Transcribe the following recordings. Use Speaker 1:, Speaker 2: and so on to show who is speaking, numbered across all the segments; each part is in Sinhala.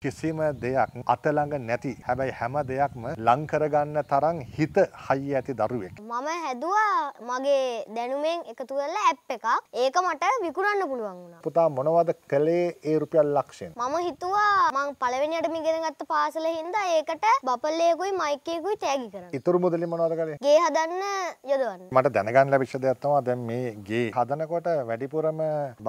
Speaker 1: කිසිම දෙයක් අතළඟ නැති හැබැයි හැම දෙයක්ම ලංකරගන්න තරම් හිත හයි ඇති දරුවෙක්.
Speaker 2: මම හැදවා මගේ දැනුමෙන් එකතු වෙල්ලා ඇප් එකක් ඒක මට විකුරන්න පුළුවන් වුණා.
Speaker 1: පුතා මොනවද කළේ ඒ රුපියල් ලක්ෂෙන්.
Speaker 2: මම හිතුවා මං පළවෙනියට මිගෙන ගත්ත පාසල හින්දා ඒකට බපල්ලේකුයි මයිකේකුයි තෑගි කරා.
Speaker 1: ඉතුරු මුදලින් මොනවද කළේ?
Speaker 2: ගේ හදන්න යොදවන්න.
Speaker 1: මට දැනගන්න ලැබිච්ච දෙයක් තමයි දැන් මේ ගේ හදනකොට වැඩිපුරම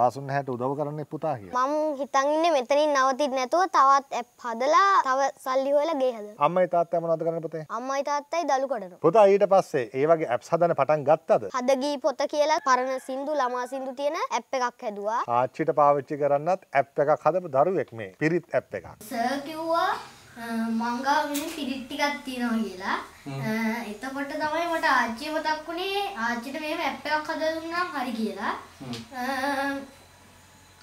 Speaker 1: බාසුන් හැට උදව් කරන්නේ පුතා කියලා.
Speaker 2: මම හිතන් ඉන්නේ මෙතනින් නවතින්න නැතුව තවත් තවත් ඇප් හදලා තව සල්ලි හොයලා ගේ හදනවා.
Speaker 1: අම්මයි තාත්තා මොනවද කරන්නේ පුතේ?
Speaker 2: අම්මයි තාත්තයි දළු කඩනවා.
Speaker 1: පුතා ඊට පස්සේ ඒ වගේ ඇප්ස් හදන්න පටන් ගත්තද?
Speaker 2: හදගී පොත කියලා පරණ සින්දු ළමා සින්දු තියෙන ඇප් එකක් හැදුවා.
Speaker 1: ආච්චිට පාවිච්චි කරන්නත් ඇප් එකක් හදපු දරුවෙක් මේ. පිරිත් ඇප් එකක්.
Speaker 2: සර් කිව්වා මංගාව වෙන පිරිත් ටිකක් තියෙනවා කියලා. එතකොට තමයි මට ආච්චිය මතක් වුණේ ආච්චිට මේව ඇප් එකක් හදලා දුන්නා හරි
Speaker 1: කියලා.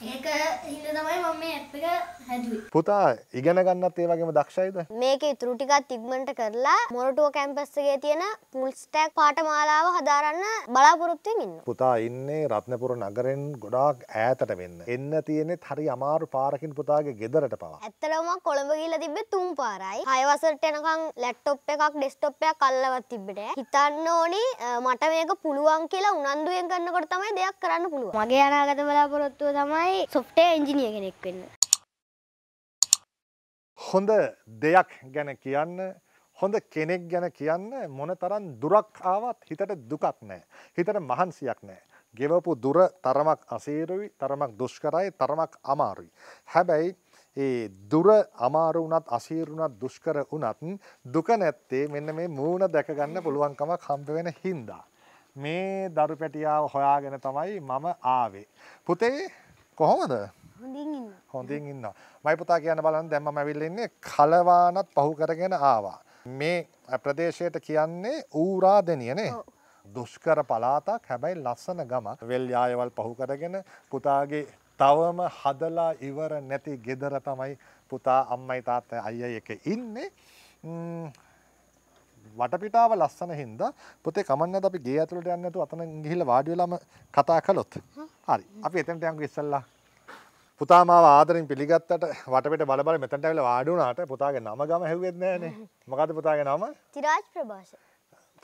Speaker 2: ඒක හින්ද තමයි මම මේ ඇප් එක හැදුවේ.
Speaker 1: පුතා ඉගෙන ගන්නත් ඒ වගේම දක්ෂයිද?
Speaker 2: මේකේ ඉතුරු ටිකත් ඉක්මනට කරලා මොරටුව කැම්පස් එකේ තියෙන ෆුල් ස්ටැක් පාඨමාලාව හදාරන්න බලාපොරොත්තු වෙමින් ඉන්නවා.
Speaker 1: පුතා ඉන්නේ රත්නපුර නගරෙන් ගොඩාක් ඈතට වෙන්න. එන්න තියෙන්නේ හරි අමාරු පාරකින් පුතාගේ ගෙදරට පවා.
Speaker 2: ඇත්තටම කොළඹ ගිහිල්ලා තිබ්බේ තුන් පාරයි. 6 වසරට එනකන් ලැප්ටොප් එකක් ඩෙස්ක්ටොප් එකක් අල්ලවත් තිබ්බේ නෑ. හිතන්න ඕනි මට මේක පුළුවන් කියලා උනන්දුවෙන් කරනකොට තමයි දෙයක් කරන්න පුළුවන්. මගේ අනාගත බලාපොරොත්තුව තමයි තමයි සොෆ්ටේ එන්ජිනිය කෙනෙක් වෙන්න.
Speaker 1: හොඳ දෙයක් ගැන කියන්න හොඳ කෙනෙක් ගැන කියන්න මොන තරන් දුරක් ආවත් හිතට දුකක් නෑ. හිතට මහන්සියක් නෑ. ගෙවපු දුර තරමක් අසේරුයි තරමක් දුෂ්කරයි තරමක් අමාරුයි. හැබැයි ඒ දුර අමාරු වුණත් අසීරුණත් දුෂ්කර වුණත් දුක නැත්තේ මෙන්න මේ මූුණ දැකගන්න පුළුවන්කමක් හම්ප වෙන හින්දා. මේ දරු පැටියාව හොයාගෙන තමයි මම ආවේ. පුතේ කොහොමද හොඳින් ඉන්න මයි පුතා කියන බලන්න දැම්ම මැවිල්ලෙන්නේ කලවානත් පහු කරගෙන ආවා මේ ප්‍රදේශයට කියන්නේ ඌරාදනියනේ දුෂ්කර පලාතක් හැබැයි ලස්සන ගමක් වෙල් යායවල් පහු කරගෙන පුතාගේ තවම හදලා ඉවර නැති ගෙදර තමයි පුතා අම්මයි තාත්තයි අයියයි එක ඉන්නේ වටපිටාව ලස්සන හින්දා පුතේ කමන්නත් අපි ගේ ඇතුළට යන්න නැතුව අතන ගිහිල්ලා වාඩි වෙලාම කතා කළොත් හරි අපි එතනට යමු ඉස්සල්ලා පුතා මාව ආදරෙන් පිළිගත්තට වටපිට බල බල මෙතනට ඇවිල්ලා වාඩි වුණාට පුතාගේ නම ගම හෙව්වෙත් නෑනේ මොකද්ද පුතාගේ නම
Speaker 2: තිරාජ් ප්‍රභාෂ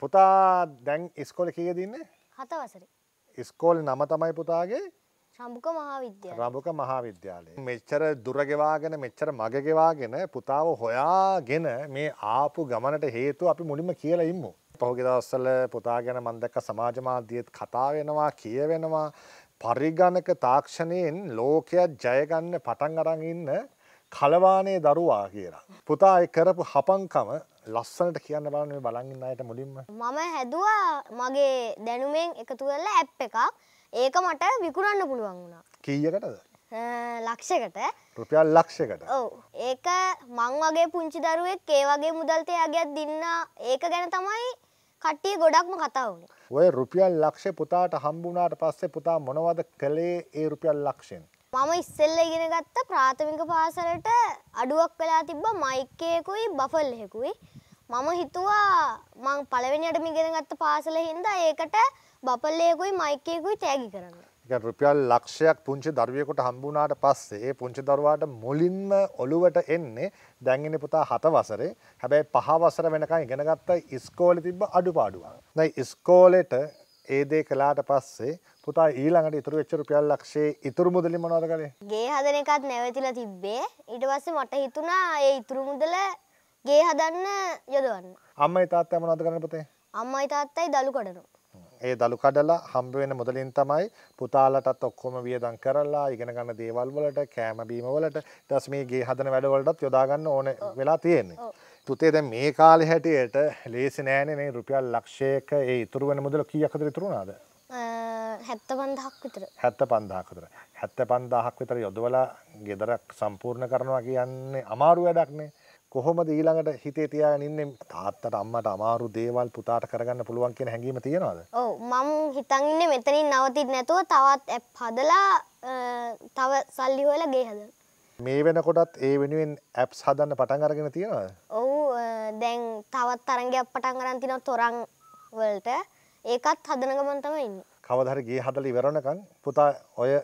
Speaker 1: පුතා දැන් ඉස්කෝලේ කීයද ඉන්නේ හත වසරේ ඉස්කෝලේ නම තමයි පුතාගේ
Speaker 2: රඹුක මහාවිද්‍යාලය
Speaker 1: රඹුක මහාවිද්‍යාලය මෙච්චර දුර ගෙවාගෙන මෙච්චර මග ගෙවාගෙන පුතාව හොයාගෙන මේ ආපු ගමනට හේතුව අපි මුලින්ම කියලා ඉමු. පහුගිය දවස්වල පුතා ගැන මම දැක්ක සමාජ මාධ්‍යයේත් කතා වෙනවා කියවෙනවා පරිගණක තාක්ෂණයෙන් ලෝකයක් ජයගන්න පටන් අරන් ඉන්න කලවානේ දරුවා කියලා. පුතා ඒ කරපු හපංකම ලස්සනට කියන්න බලන්න මේ බලන් ඉන්න අයට මුලින්ම.
Speaker 2: මම හැදුවා මගේ දැනුමෙන් එකතු කරලා ඇප් එකක්. ඒක මට විකුණන්න පුළුවන් වුණා. කීයකටද? ලක්ෂකට
Speaker 1: රුපියල් ලක්ෂකට
Speaker 2: ඔව ඒක මං වගේ පුංචි දරුවෙක් ඒ වගේ මුදල්තයාගයක් දෙන්න ඒක ගැන තමයි කට්ටිය ගොඩක්ම කතා වුණේ
Speaker 1: ඔය රුපියල් ලක්ෂ පුතාට හම්බුණාට පස්සේ පුතා මොනවද කළේ ඒ රුපියල් ලක්ෂෙන්?
Speaker 2: මම ඉස්සෙල්ල ඉගෙන ගත්ත ප්‍රාථමික පාසලට අඩුවක් වෙලා තිබ්බ මයික් එකකුයි බෆල් එකකුයි. මම හිතුවා මං පළවෙනියට මිගෙන ගත්ත පාසල හින්දා ඒකට බෆල් එකකුයි මයික් එකකුයි තෑගි කරන්න.
Speaker 1: එකන් රුපියල් ලක්ෂයක් පුංචි දරුවයකුට හම්බුනාට පස්සේ ඒ පුංචි දරුවාට මුලින්ම ඔළුවට එන්නේ දැන්ගෙන පුතා හත වසරේ හැබැයි පහවසර වෙනකං ඉගෙනගත්ත ඉස්කෝලි තිබ අඩුපාඩුවන්. දැයි ඉස්කෝලෙට ඒදේ කලාට පස්සේ පුතා ඊළඟට ඉතුරු වෙච්ච රුපියල් ලක්ෂයේ ඉතුරු මුදලි මොනවද කරේ?
Speaker 2: ගේ හදන එකත් නැවතිලා තිබ්බේ. ඊට පස්සේ මට හිතුණා ඒ ඉතුරු මුදල ගේ හදන්න යොදවන්න.
Speaker 1: අම්මයි තාත්තයි මොනවද කරන්නේ පුතේ?
Speaker 2: අම්මයි තාත්තයි දළු කඩනවා.
Speaker 1: ඒ දළු කඩලා හම්බ වෙන මුදලින් තමයි පුතාලටත් ඔක්කොම වියදම් කරලා ඉගෙන ගන්න දේවල් වලට කෑම බීම වලට ඊට පස්සේ මේ ගේ හදන වැඩ වලටත් යොදා ගන්න ඕන වෙලා තියෙන්නේ. පුතේ දැන් මේ කාලේ හැටියට ලේසි නෑනේ මේ රුපියල් ලක්ෂයක ඒ ඉතුරු වෙන මුදල කීයක් අතර ඉතුරු වුණාද?
Speaker 2: හැත්ත පන්දහක් විතර
Speaker 1: හැත්ත පන්දහක් විතර හැත්ත පන්දහක් විතර යොදවලා ගෙදරක් සම්පූර්ණ කරනවා කියන්නේ අමාරු වැඩක්නේ කොහොමද ඊළඟට හිතේ තියාගෙන ඉන්නේ තාත්තට අම්මට අමාරු දේවල් පුතාට කරගන්න පුළුවන් කියන හැඟීම තියෙනවද?
Speaker 2: ඔව් මම හිතන් ඉන්නේ මෙතනින් නවතින්න නැතුව තවත් ඇප් හදලා තව සල්ලි හොයලා ගේ හදන්න.
Speaker 1: මේ වෙනකොටත් ඒ වෙනුවෙන් ඇප්ස් හදන්න පටන් අරගෙන තියෙනවද?
Speaker 2: ඔව් දැන් තවත් තරංගයක් පටන් අරන් තිනවා තොරන් වලට. ඒකත් හදන ගමන් තමයි ඉන්නේ.
Speaker 1: කවදා හරි ගේ හදලා ඉවරනකන් පුතා ඔය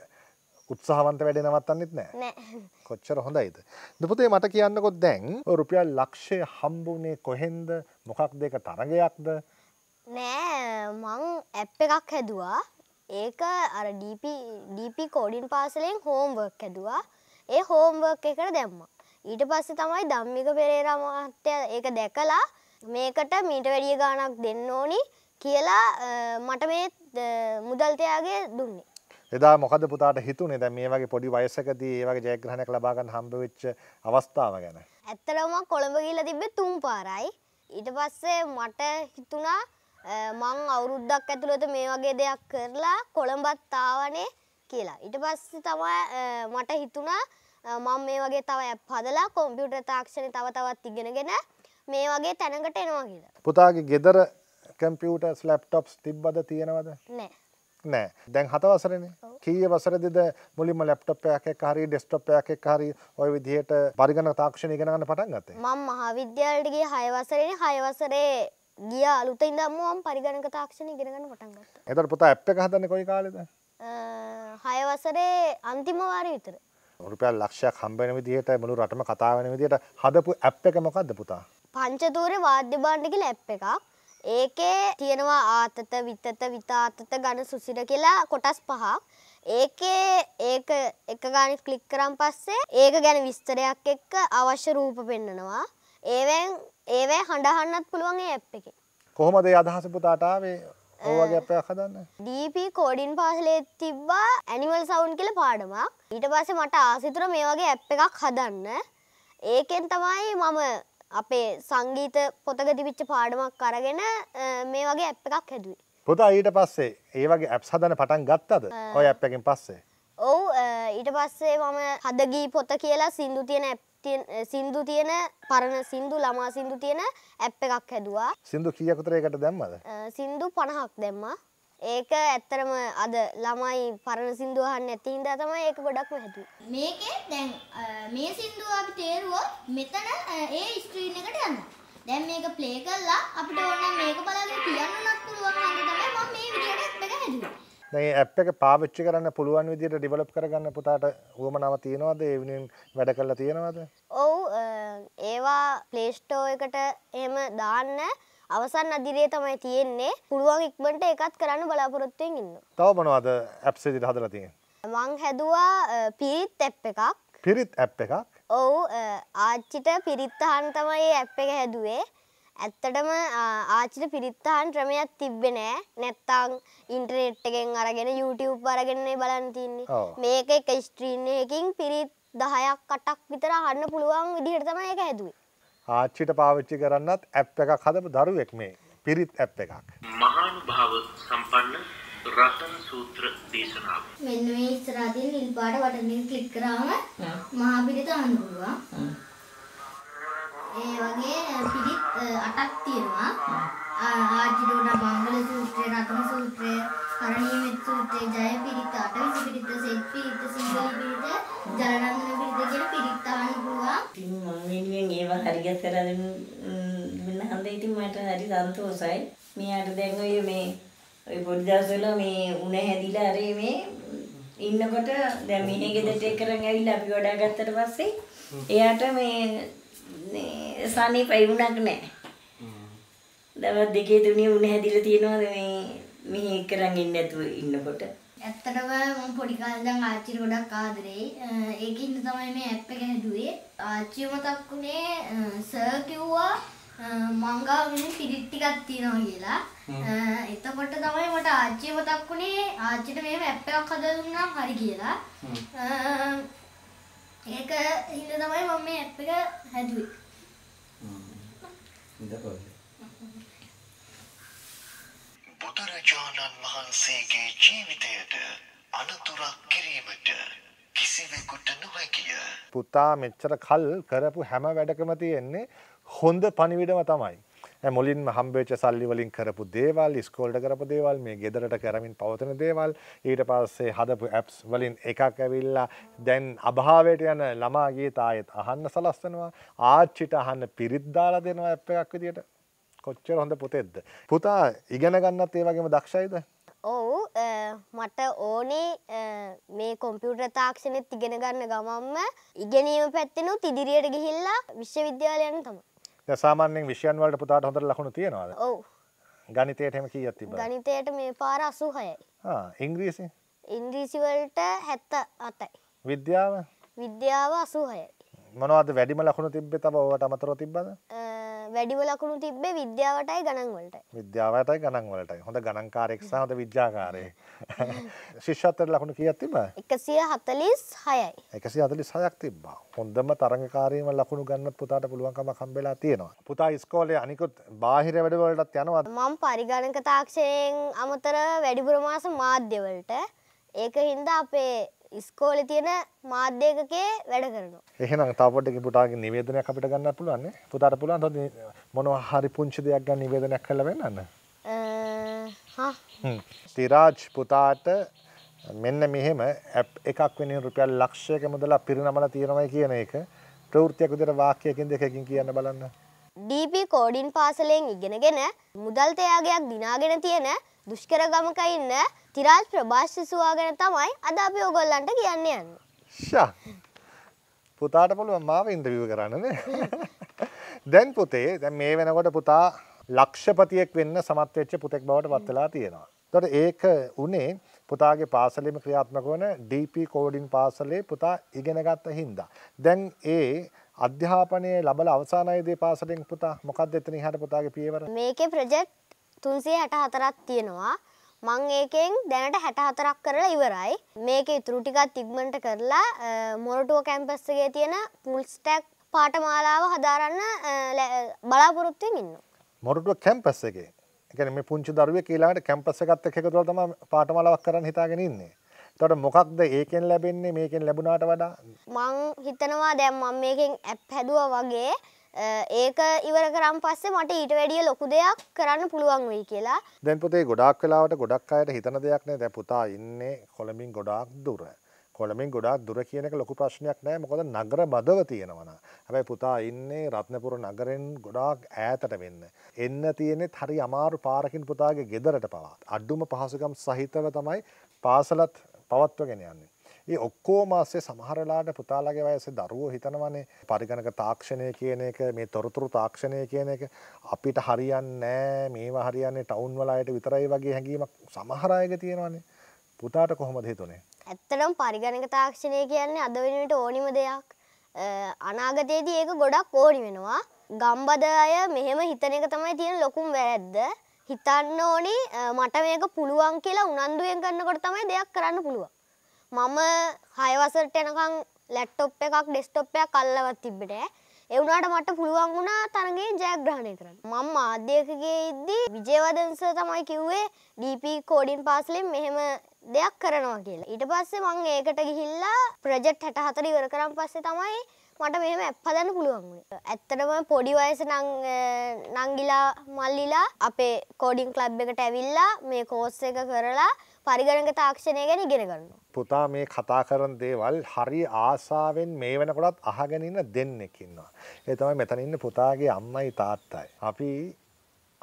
Speaker 1: උත්සාහවන්ත වැඩ නවත්තන්නෙත් නෑ කොච්චර හොඳයිද. දෙපුතේ මට කියන්නකොත් දැන් රුපියල් ලක්ෂය හම්බුනේ කොහෙන්ද මොකක් දෙක තරගයක්ද
Speaker 2: නෑ මං ඇප් එකක් හැදවා ඒක අර ඩීපි කෝඩින් පාසලෙන් හෝම්වර්ක් හැදවා ඒ හෝම්වර්ක් එකට දැම්ම. ඊට පස්සේ තමයි දම්මික පෙරේරා මහත්තය ඒක දැකලා මේකට මීට වැඩිය ගානක් දෙන්න ඕනි කියලා මට මේ මුදල්තයාගේ දුන්නේ.
Speaker 1: එදා මොකද පුතාට හිතුනේ දැන් මේ වගේ පොඩි වයසකදී ඒ වගේ ජයග්‍රහණයක් ලබා ගන්න හම්බ වෙච්ච අවස්ථාව ගැන?
Speaker 2: ඇත්තටම මම කොළඹ ගිහිල්ලා තිබ්බේ තුන් පාරයි. ඊට පස්සේ මට හිතුණා මං අවුරුද්දක් ඇතුළත මේ වගේ දෙයක් කරලා කොළඹත් ආවනේ කියලා. ඊට පස්සේ තමයි මට හිතුණා මම මේ වගේ තව ඇප් හදලා කොම්පියුටර් තාක්ෂණය තව තවත් ඉගෙනගෙන මේ වගේ තැනකට එනවා කියලා.
Speaker 1: පුතාගේ ගෙදර කම්පියුටර්ස් ලැප්ටොප්ස් තිබ්බද තියෙනවද? නෑ. නෑ දැන් හත වසරනේ කීය වසරදිද මුලින්ම ලැප්ටොප් එකක් එක්ක හරි ඩෙස්ක්ටොප් එකක් එක්ක හරි ওই විදිහට පරිගණක තාක්ෂණය ඉගෙන ගන්න පටන් ගත්තේ
Speaker 2: මම මහාවිද්‍යාලයට ගියේ 6 වසරේනේ 6 වසරේ ගියා අලුතින් ඉඳන්ම මම පරිගණක තාක්ෂණය ඉගෙන ගන්න පටන්
Speaker 1: ගත්තා එතකොට පුතා ඇප් එක හදන්නේ කොයි කාලෙද
Speaker 2: 6 වසරේ අන්තිම වාරේ විතර
Speaker 1: රුපියල් ලක්ෂයක් හම්බ වෙන විදිහට මුළු රටම කතා වෙන විදිහට හදපු ඇප් එක මොකද්ද පුතා
Speaker 2: පංචතූරේ වාද්‍ය භාණ්ඩ කියලා ඇප් එකක් ඒකේ තියෙනවා ආතත විතත විතාතත ගණ සුසිර කියලා කොටස් පහක්. ඒකේ ඒක එක ගානක් ක්ලික් කරන් පස්සේ ඒක ගැන විස්තරයක් එක්ක අවශ්‍ය රූප පෙන්නනවා. ඒවෙන් ඒවේ හඬහන්නත් පුළුවන් ඒ ඇප් එකේ.
Speaker 1: කොහොමද ඒ අදහස පුතාට ආවේ? ඕවගේ අපයක් හදන්න.
Speaker 2: DP කෝඩින් පාසලේ තිබ්බා ඇනිමල් සවුන්ඩ් කියලා පාඩමක්. ඊට පස්සේ මට ආසිතුර මේ වගේ ඇප් එකක් හදන්න. ඒකෙන් තමයි මම අපේ සංගීත පොතක තිබිච්ච පාඩමක් අරගෙන මේ වගේ ඇප් එකක් හැදුවේ.
Speaker 1: පුතා ඊට පස්සේ ඒ වගේ ඇප්ස් හදන පටන් ගත්තද? ඔය ඇප් එකෙන් පස්සේ.
Speaker 2: ඔව් ඊට පස්සේ මම හදගී පොත කියලා සින්දු තියෙන ඇප් සින්දු තියෙන පරණ සින්දු ළමා සින්දු තියෙන ඇප් එකක් හැදවා
Speaker 1: සිින්දු කියකුතරයකට දැම්මද
Speaker 2: සින්දු පණහක් දැම්මා ඒක ඇත්තරම අද ළමයි පරණ සින්දුව අහන්න නැති හින්දා තමයි ඒක ගොඩක්ම හැදුවේ. මේකේ දැන් මේ සින්දුව අපි තේරුවොත් මෙතන ඒ ස්ක්‍රීන් එකට යනවා. දැන් මේක ප්ලේ කළා අපිට ඕන මේක බලගෙන කියන්නත් පුළුවන් හන්ද තමයි මම මේ විදියට එක හැදුවේ.
Speaker 1: දැන් මේ ඇප් එක පාවිච්චි කරන්න පුළුවන් විදිහට ඩිවලොප් කරගන්න පුතාට උවමනාව තියෙනවද ඒ වෙනුවෙන් වැඩ කරලා තියෙනවද?
Speaker 2: ඔව් ඒවා ප්ලේ ස්ටෝර් එකට එහෙම දාන්න අවසන් අදිරේ තමයි තියෙන්නේ පුළුවන් ඉක්මට එකත් කරන්න බලාපොරොත්තුවෙන් ඉන්න
Speaker 1: තව මනවාද ඇප්සේදිට හදලා තියෙන
Speaker 2: මං හැදවා පිරිත් ඇප් එකක්
Speaker 1: පිරිත් ඇප් එකක්
Speaker 2: ඔවු ආච්චිට පිරිත්තහන් තමයි ඇප් එක හැදුවේ ඇත්තටම ආචිට පිරිත්තහන් ක්‍රමයක් තිබෙනෑ නැත්තං ඉන්ටරනෙට්ටගෙන් අරගෙන YouTube අරගෙන්නේ බලන්තින්නේ මේක එක ස්ත්‍රීණයකින් පිරිත් දහයක් කටක් විතර අහන්න පුළුවන්
Speaker 1: විදිහටතම එක හැදුවේ ආච්චිට පාවිච්චි කරන්නත් ඇප් එකක් හදපු දරුවෙක් මේ පිරිත් ඇප් එකක්. මහානුභාව සම්පන්න රතන සූත්‍ර දේශනාව.
Speaker 3: මෙන්න
Speaker 2: මේ ඉස්සරහින් නිල් පාට වටනින් ක්ලික් කරාම මහා පිරිත හඳුන්වනවා. ඒ වගේ පිරිත් 8ක් තියෙනවා. ආජිඩ උඩ මංගල සූත්‍රය, රතන සූත්‍රය, කරණීය සූත්‍රය, ජය පිරිත, අටවිසි පිරිත, සෙත් පිරිත, සිංහල පිරිත, ජලනම
Speaker 3: ගියත් කරලා දුන්න හන්දේ ඉතින් මට හරි සන්තෝසයි. මෙයාට දැන් ඔය මේ ඔය පොඩි දවස්වල මේ උණ හැදිලා අර මේ ඉන්නකොට දැන් මෙහෙ ගෙදරට කරන් ඇවිල්ලා අපි වඩා ගත්තට පස්සේ එයාට මේ සනීපයි වුණක් නැහැ.
Speaker 2: දවස් දෙකේ තුනේ උණ හැදිලා තියෙනවා මේ මෙහෙ කරන් ඉන්නේ නැතුව ඉන්නකොට. ඇත්තටම මම පොඩි කාලේ ඉඳන් ආච්චිට ගොඩක් ආදරෙයි. ඒකින් තමයි මේ ඇප් එක හැදුවේ. ආච්චි මතක් වුණේ සර් කිව්වා මං ගාව වෙන පිරිත් ටිකක් තියෙනවා කියලා. එතකොට තමයි මට ආච්චි මතක් වුණේ ආච්චිට මේ ඇප් එකක් හදලා දුන්නා හරි කියලා. ඒක හින්දා තමයි මම මේ ඇප් එක
Speaker 1: හැදුවේ. ඉඳපොයි. බුදුරජාණන් වහන්සේගේ ජීවිතයට අනතුරක් කිරීමට කිසිවෙකුට නොහැකිය. පුතා මෙච්චර කල් කරපු හැම වැඩකම තියෙන්නේ හොඳ පණිවිඩම තමයි. මුලින්ම හම්බේච සල්ලි වලින් කරපු දේවල් ස්කෝල්ට කරපු දේවල් මේ ගෙදරට කරමින් පවතන දේවල් ඊට පස්සේ හදපු ඇප්ස් වලින් එකක් ඇවිල්ලා දැන් අභාවයට යන ළමාගේ තායත් අහන්න සලස්වනවා ආච්චිට අහන්න පිරිද්දාලා දෙනවා ඇප් එකක් විදියට කොච්චර හොඳ පුතෙද්ද. පුතා ඉගෙන ගන්නත් ඒ වගේම දක්ෂයිද.
Speaker 2: ඔවු මට ඕනේ මේ කොම්පියුටර් තාක්ෂණෙත් ඉගෙන ගන්න ගමම්ම ඉගෙනීම පැත්තෙනු තිදිරියට ගිහිල්ලා විශ්වවිද්‍යාලයන තම
Speaker 1: සාමාන්‍යෙන් විෂයන් වලට පුතාට හොඳට ලකුණු තියෙනවාද ඔව ගනිතයට හෙම කී ඇති
Speaker 2: ගනිතයට මේ පාර අසූහයයි ඉංග්‍රීසි ඉන්ද්‍රීසිවලට හැත්ත අතයි විද්‍යාව විද්‍යාව අසූහයයි
Speaker 1: මොනවද වැඩිම ලකුණු තිබ්බේ තව ඔවට අමතරව තිබ්බද
Speaker 2: වැඩිම ලකුණු තිබ්බේ විද්‍යාවටයි ගණන් වලටයි.
Speaker 1: විද්‍යාවටයි ගණන් වලටයි. හොඳ ගණන්කාරයෙක් සහ හොඳ විද්‍යාකාරයෙක්. ශිෂ්‍යත්වයට ලකුණු කීයක් තිබ්බා?
Speaker 2: 146යි.
Speaker 1: 146ක් තිබ්බා. හොඳම තරඟකාරීම ලකුණු ගන්න පුතාට පුළුවන් කමක් හම්බෙලා තියෙනවා. පුතා ඉස්කෝලේ අනිකුත් බාහිර වැඩ වලටත් යනවා.
Speaker 2: මම පරිගණක තාක්ෂණයෙන් අමතර වැඩිපුර මාස මාධ්‍ය වලට ඒක හින්දා අපේ ඉස්කෝලි තියෙන මාධ්‍යකකේ වැඩ කරනවා.
Speaker 1: එහෙනම් තවපොඩ්ඩකින් පුතාගේ නිවේදනයක් අපිට ගන්න පුළුවන් නේ. පුතාට පුළුවන් තව මොනවා හරි පුංචි දෙයක් ගන්න නිවේදනයක් කරලා වෙන්නන්න. හා. තිරාජ් පුතාට මෙන්න මෙහෙම ඇප් එකක් වෙනින් රුපියල් ලක්ෂයක මුදලක් පිරිනමලා තියෙනවා කියන එක ප්‍රවෘත්තියක් විදිහට වාක්‍යයකින් දෙකකින් කියන්න බලන්න.
Speaker 2: DP කෝඩින් පාසලයෙන් ඉගෙනගෙන මුදල් තයාගයක් දිනාගෙන තියෙන දුෂ්කර ගමක ඉන්න තිරාජ් ප්‍රභාෂ් සිසුවා ගැන තමයි අද අපි ඔයගොල්ලන්ට කියන්න යන්නේ.
Speaker 1: ෂා. පුතාට පුළුවන් මාව ඉන්ටර්විව් කරන්න නේ. දැන් පුතේ දැන් මේ වෙනකොට පුතා ලක්ෂපතියෙක් වෙන්න සමත් වෙච්ච පුතෙක් බවට පත් වෙලා තියෙනවා. එතකොට ඒක උනේ පුතාගේ පාසලෙම ක්‍රියාත්මක වන DP කෝඩින් පාසලේ පුතා ඉගෙන ගත්ත හින්දා. දැන් ඒ අධ්‍යාපනය ලබල අවසානයේදී පාසලෙන් පුතා මොකක්ද එතන ඉහට පුතාගේ පියවර?
Speaker 2: මේකේ ප්‍රොජෙක්ට් 364ක් තියෙනවා. මං ඒකෙන් දැනට හැට හතරක් කරලා ඉවරයි මේක ඉතුරු ටිකත් ඉක්මනට කරලා මොරටුව කැම්පස් එකේ තියෙන පුල්ස්ටැක් පාඨමාලාව හදාරන්න බලාපොරොත්තුවෙන් ඉන්නවා.
Speaker 1: මොරටුව කැම්පස් එකේ. ඒ කියන්නේ මේ පුංචි දරුවෙක් ඊළඟට කැම්පස් එකත් එක්ක එකතු වෙලා තමයි පාඨමාලාවක් කරන්න හිතාගෙන ඉන්නේ. තොට මොකක්ද ඒකෙන් ලැබෙන්නේ මේකෙන් ලැබුණාට වඩා
Speaker 2: මං හිතනවා දැම් මං මේකෙන් ඇප් හැදුව වගේ ඒක ඉවර කරම් පස්සේ මට ඊට වැඩිය ලොකු දෙයක් කරන්න පුළුවන් වෙයි කියලා
Speaker 1: දැන් පුතේ ගොඩක් වෙලාවට ගොඩක් අයට හිතන දෙයක් නෑ දැන් පුතා ඉන්නේ කොළඹින් ගොඩාක් දුර කොළඹින් ගොඩාක් දුර කියන එක ලොකු ප්‍රශ්නයක් නෑ මොකද නගර බදව තියෙනවන හැබැයි පුතා ඉන්නේ රත්නපුර නගරෙන් ගොඩාක් ඈතට වෙන්න එන්න තියෙනෙත් හරි අමාරු පාරකින් පුතාගේ ගෙදරට පවා අඩුම පහසුකම් සහිතව තමයි පාසලත් පවත්වගෙන යන්නේ. ඒ ඔක්කෝම අස්සේ සමහරලාට පුතාලගේ වයසේ දරුවෝ හිතනවනේ පරිගණක තාක්ෂණය කියන එක මේ තොරතුරු තාක්ෂණය කියන එක අපිට හරියන්නේ නැහැ මේවා හරියන්නේ ටවුන් වල අයට විතරයි වගේ හැඟීමක් සමහර අයගේ තියෙනවනේ. පුතාට කොහොමද හිතුනේ?
Speaker 2: ඇත්තටම පරිගණක තාක්ෂණය කියන්නේ අද වෙනකොට ඕනිම දෙයක්. අනාගතයේදී ඒක ගොඩක් ඕනි වෙනවා. ගම්බද අය මෙහෙම හිතන එක තමයි තියෙන ලොකුම වැරද්ද. හිතන්න ඕනේ මට මේක පුළුවන් කියලා උනන්දුවෙන් කරනකොට තමයි දෙයක් කරන්න පුළුවන්. මම 6 වසරට යනකම් ලැප්ටොප් එකක් ඩෙස්ක්ටොප් එකක් අල්ලවත් තිබ්බට ඒ වුණාට මට පුළුවන් වුණා තරඟේ ජයග්‍රහණය කරන්න. මම මාධ්‍යකගේ ඉද්දී විජේවර්ධන සර් තමයි කිව්වේ DP කෝඩින් පාසලෙන් මෙහෙම දෙයක් කරනවා කියලා. ඊට පස්සේ මම ඒකට ගිහිල්ලා ප්‍රොජෙක්ට් 64 ඉවර කරන් පස්සේ තමයි මට මෙහෙම ඇප්පදන්න පුළුවන් වුණේ. ඇත්තටම පොඩි වයස නංගිලා මල්ලිලා අපේ කෝඩින් ක්ලබ් එකට ඇවිල්ලා මේ කෝස් එක කරලා පරිගණක තාක්ෂණය ගැන ඉගෙන ගන්න.
Speaker 1: පුතා මේ කතා කරන දේවල් හරි ආසාවෙන් මේ වෙනකොටත් අහගෙන ඉන්න දෙන්නෙක් ඉන්නවා. ඒ තමයි මෙතන ඉන්න පුතාගේ අම්මයි තාත්තයි. අපි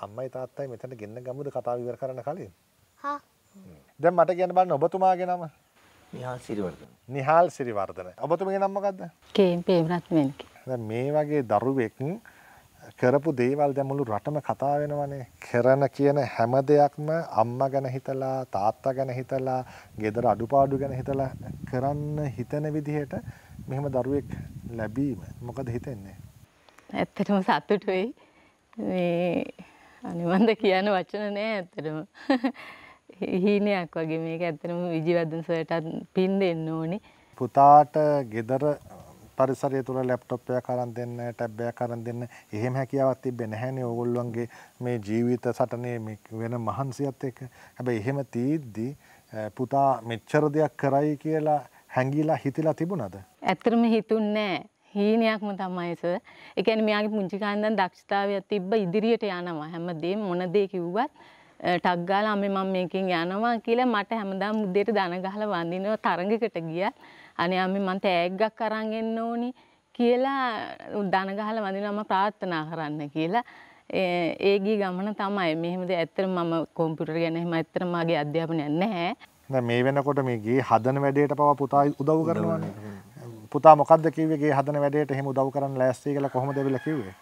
Speaker 1: අම්මයි තාත්තයි මෙතන ගෙන්න ගමුද කතා විවර කරන්න කලින්? හා. දැන් මට කියන්න බලන්න ඔබතුමාගේ නම? නිහාල් සිරිවර්ධන. නිහාල් සිරිවර්ධන. ඔබතුමගේ නම මොකද්ද? කේම් ප්‍රේමරත් මෙල්කේ. දැන් මේ වගේ දරුවෙක් කරපු දේවල් දැන් මුළු රටම කතා වෙනවනේ. කරන කියන හැම දෙයක්ම අම්මා ගැන හිතලා, තාත්තා ගැන හිතලා, ගෙදර අඩුපාඩු ගැන හිතලා කරන්න හිතන විදිහට මෙහෙම දරුවෙක් ලැබීම මොකද හිතෙන්නේ?
Speaker 3: ඇත්තටම සතුටුයි. මේ අනිවන්ද කියන වචන නෑ ඇත්තටම. හීනයක් වගේ මේක ඇත්තනම විජිවර්ධන සර්ටත් පින් දෙන්න ඕනේ.
Speaker 1: පුතාට ගෙදර පරිසරය තුළ ලැප්ටොප් එකක් අරන් දෙන්න, ටැබ් එකක් අරන් දෙන්න එහෙම හැකියාවක් තිබ්බේ නැහැනේ ඕගොල්ලන්ගේ මේ ජීවිත සටනේ වෙන මහන්සියත් එක්ක. හැබැයි එහෙම තීද්දි පුතා මෙච්චර දෙයක් කරයි කියලා හැංගිලා හිතලා තිබුණද?
Speaker 3: ඇත්තටම හිතුන්නේ හීනයක්ම තමයි සර්. ඒ කියන්නේ මෙයාගේ පුංචි කාලේ ඉඳන් දක්ෂතාවයක් තිබ්බ ඉදිරියට යනවා. හැමදේම මොන දේ කිව්වත් ටක් ගාලා අම්මේ මම මේකෙන් යනවා කියලා මට හැමදාම උදේට දන ගහලා වඳිනවා තරඟයකට ගියා. අනේ අම්මේ මං තෑග්ගක් අරන් එන්න ඕනි කියලා දන ගහලා වඳිනවා මම ප්‍රාර්ථනා කරන්න කියලා. ඒගී ගමන තමයි මෙහෙමද ඇත්තටම මම කොම්පියුටර් ගැන එහෙම ඇත්තටම මගේ අධ්‍යාපනයක් නැහැ.
Speaker 1: දැන් මේ වෙනකොට මේ ගේ හදන වැඩේට පවා පුතා උදව් කරනවානේ. පුතා මොකද්ද කිව්වේ ගේ හදන වැඩේට එහෙම උදව් කරන්න ලෑස්ති කියලා
Speaker 3: කොහොමද වෙලා කිව්වේ?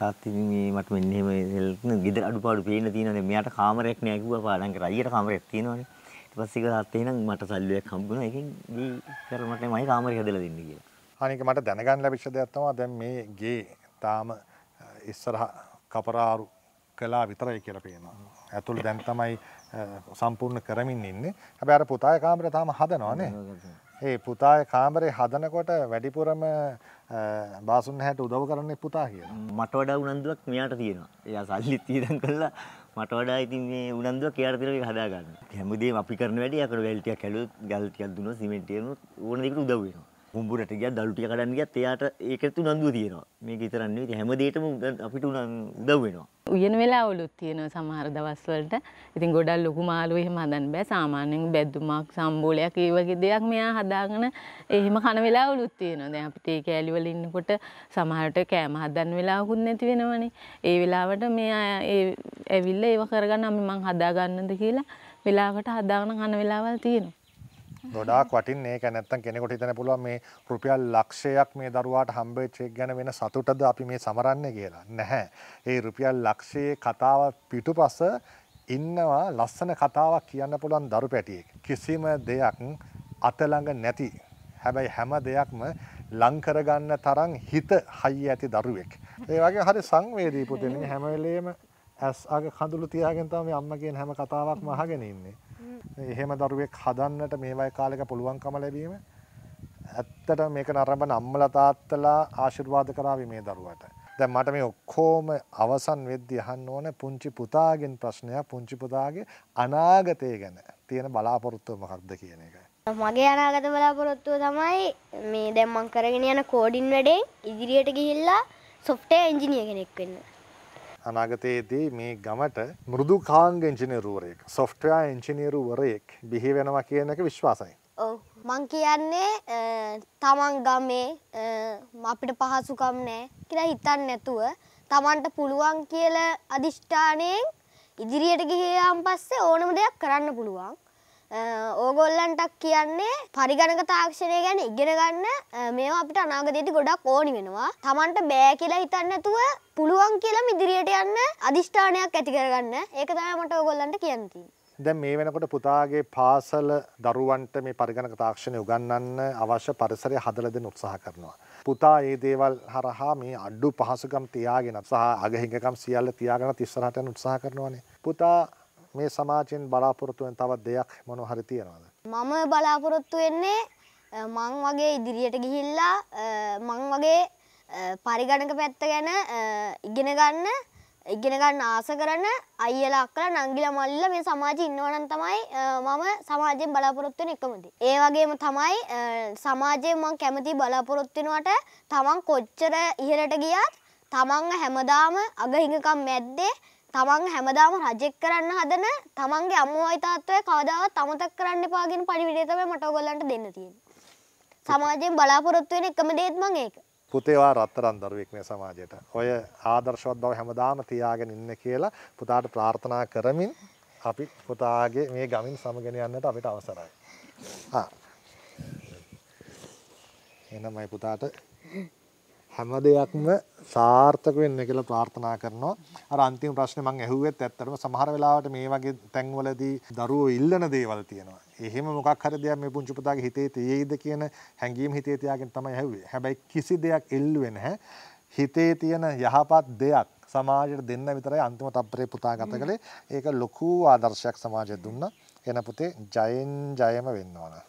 Speaker 3: තාත්තා මේ මට මෙන්න එහෙම ගෙදර අඩුපාඩු පේන්න තියෙනවානේ. මෙයාට කාමරයක් නෑ කිව්වා පාඩම් කරා. අයියට කාමරයක් තියෙනවානේ. ඊට පස්සේ ගිහලා තාත්තා එනං මට සල්ලියක් හම්බුණා. ඒකෙන් ගේ කර මට මයි කාමරේ හැදලා දෙන්න කියලා.
Speaker 1: අනික මට දැනගන්න ලැබිච්ච දෙයක් තමයි දැන් මේ ගේ තාම ඉස්සරහ කපරාරු කලා විතරයි කියලා පේනවා. ඇතුළ දැන් තමයි සම්පූර්ණ කරමින් ඉන්නේ. හැබැයි අර පුතාගේ කාමරය තාම හදනවා නේ. ඒ පුතා කාමරේ හදනකොට වැඩිපුරම බාසුන් හැට උදව් කරන්නේ පුතා කියලා.
Speaker 3: මට වඩා උනන්දුවක් මෙයාට තියෙනවා. එයා සල්ලිත් ඊදන් කළා මට වඩා ඉතින් මේ උනන්දුවක් එයාට තියෙන එක හදා ගන්න. හැමදේම අපි කරන වැඩේ අකර වැල් ටිකක් හැලුවොත් ගල් ටිකක් දුන්නොත් සිමෙන්ට් එකනොත් ඕන දෙයකට උදව් වෙනවා. කුම්බුරට ගියත් දළු ටික කඩන්න ගියත් එයාට ඒකට උනන්දුව තියෙනවා. මේක විතරක් නෙවෙයි හැම දෙයකටම අපිට උදව් වෙනවා. උයන වෙලාවලුත් තියෙනවා සමහර දවස් වලට. ඉතින් ගොඩක් ලොකු මාළු එහෙම හදන්න බෑ. සාමාන්‍යයෙන් බැද්දුමක්, සම්බෝලයක් ඒ වගේ දෙයක් මෙයා හදාගෙන එහෙම කන වෙලාවලුත් තියෙනවා. දැන් අපිට ඒ කෑලි වල ඉන්නකොට සමහරට කෑම හදන්න වෙලාවකුත් නැති වෙනවනේ. ඒ වෙලාවට මෙයා ඒ ඇවිල්ලා ඒව කරගන්න අපි මං හදාගන්නද කියලා වෙලාවකට හදාගෙන කන වෙලාවල් තියෙනවා.
Speaker 1: ගොඩාක් වටින් ඒක නැත්තම් කෙනෙකුට හිතන්න පුළුවන් මේ රුපියල් ලක්ෂයක් මේ දරුවාට හම්බෙච්ච එක ගැන වෙන සතුටද අපි මේ සමරන්නේ කියලා. නැහැ. ඒ රුපියල් ලක්ෂයේ කතාව පිටුපස ඉන්නවා ලස්සන කතාවක් කියන්න පුළුවන් දරු පැටියෙක්. කිසිම දෙයක් අතළඟ නැති. හැබැයි හැම දෙයක්ම ලංකරගන්න තරම් හිත හයිය ඇති දරුවෙක්. ඒ වගේ හරි සංවේදී පුතේ හැම වෙලේම ඇස් අග කඳුළු තියාගෙන තමයි අම්මා කියන හැම කතාවක්ම අහගෙන ඉන්නේ. එහෙම දරුවෙක් හදන්නට මේ වගේ කාලෙක පුළුවන්කම ලැබීම ඇත්තට මේක නරඹන අම්මලා තාත්තලා ආශිර්වාද කරાવી මේ දරුවට. දැන් මට මේ ඔක්කොම අවසන් වෙද්දී අහන්න ඕනේ පුංචි පුතාගෙන් ප්‍රශ්නයක් පුංචි පුතාගේ අනාගතය ගැන තියෙන බලාපොරොත්තුව මොකක්ද කියන එකයි.
Speaker 2: මගේ අනාගත බලාපොරොත්තුව තමයි මේ දැම්මං කරගෙන යන කෝඩින් වැඩේ ඉදිරියට ගිහිල්ලා සොෆ්ටේ එන්ජිනිය කෙනෙක් වෙන්න.
Speaker 1: අනාගතයේදී මේ ගමට මුරුදු කාංග ඉංජිනේරුවරයෙක් සොෆ්ටයා ඉංජිනේරුවරයෙක් බිහිවෙනවා කියනක විශ්වාසයි.
Speaker 2: ඔව මං කියන්නේ තමන් ගමේ අපිට පහසුකම් නෑ කියලා හිතන්න නැතුව තමන්ට පුළුවන් කියල අධිෂ්ඨානයෙන් ඉදිරියට ගිහියම් පස්සේ ඕනම දෙයක් කරන්න පුළුවන්. ඕගොල්ලන්ටක් කියන්නේ පරිගණක තාක්ෂණය ගැන ඉගෙන ගන්න මේවා අපිට අනාගතයට ගොඩක් ඕනි වෙනවා. Tamanට බෑ කියලා හිතන්නේ නැතුව පුළුවන් කියලා ඉදිරියට යන්න අදිෂ්ඨානයක් ඇති කරගන්න. ඒක තමයි මට ඕගොල්ලන්ට කියන්න තියෙන්නේ.
Speaker 1: දැන් මේ වෙනකොට පුතාගේ පාසල දරුවන්ට මේ පරිගණක තාක්ෂණය උගන්වන්න අවශ්‍ය පරිසරය හදලා දෙන්න උත්සාහ කරනවා. පුතා ඒ දේවල් හරහා මේ අඩු පහසුකම් තියාගෙන සහ අගහිඟකම් සියල්ල තියාගෙන ඉස්සරහට යන්න උත්සාහ කරනවානේ. පුතා මේ සමාජයෙන් බලාපොරොත්තු වෙන තවත් දෙයක් මොනවා හරි තියනවද?
Speaker 2: මම බලාපොරොත්තු වෙන්නේ මං වගේ ඉදිරියට ගිහිල්ලා මං වගේ පරිගණක පැත්ත ගැන ඉගෙන ගන්න ඉගෙන ගන්න ආස කරන අයියලා අක්කලා නංගිලා මල්ලිලා මේ සමාජයේ ඉන්නවනම් තමයි මම සමාජයෙන් බලාපොරොත්තු වෙන එකම දේ. ඒ වගේම තමයි සමාජයෙන් මම කැමති බලාපොරොත්තු වෙනවට තමන් කොච්චර ඉහළට ගියත් තමන්ව හැමදාම අගහිඟකම් මැද්දේ තමන් හැමදාම රජෙක් කරන්න හදන තමන්ගේ අම්මෝයි තාත්තය කවදාවත් අමතක් කරන්න එපා කියන පණිවිඩය තමයි මට ඔයගොල්ලන්ට දෙන්න තියෙන්නේ. සමාජයෙන් බලාපොරොත්තු වෙන එකම දේත් මම ඒක.
Speaker 1: පුතේවා රත්තරන් දරුවෙක් මේ සමාජයට. ඔය ආදර්ශවත් බව හැමදාම තියාගෙන ඉන්න කියලා පුතාට ප්‍රාර්ථනා කරමින් අපි පුතාගේ මේ ගමින් සමගෙන යන්නට අපිට අවසරයි. හා. එහෙනම් මම පුතාට හැම දෙයක්ම සාර්ථක වෙන්න කියලා ප්‍රාර්ථනා කරනවා. අර අන්තිම ප්‍රශ්නේ මම ඇහුවෙත් ඇත්තටම සමහර වෙලාවට මේ වගේ තැන්වලදී දරුවෝ ඉල්ලන දේවල් තියෙනවා. එහෙම මොකක් හරි දෙයක් මේ පුංචි පුතාගේ හිතේ තියෙයිද කියන හැඟීම් හිතේ තියාගෙන තමයි ඇහුවේ. හැබැයි කිසි දෙයක් එල්ලුවේ නැහැ. හිතේ තියෙන යහපත් දෙයක් සමාජයට දෙන්න විතරයි අන්තිම තප්පරේ පුතා ගත කළේ. ඒක ලොකු ආදර්ශයක් සමාජයට දුන්නා. එන පුතේ ජයෙන් ජයම වෙන්න ඕන.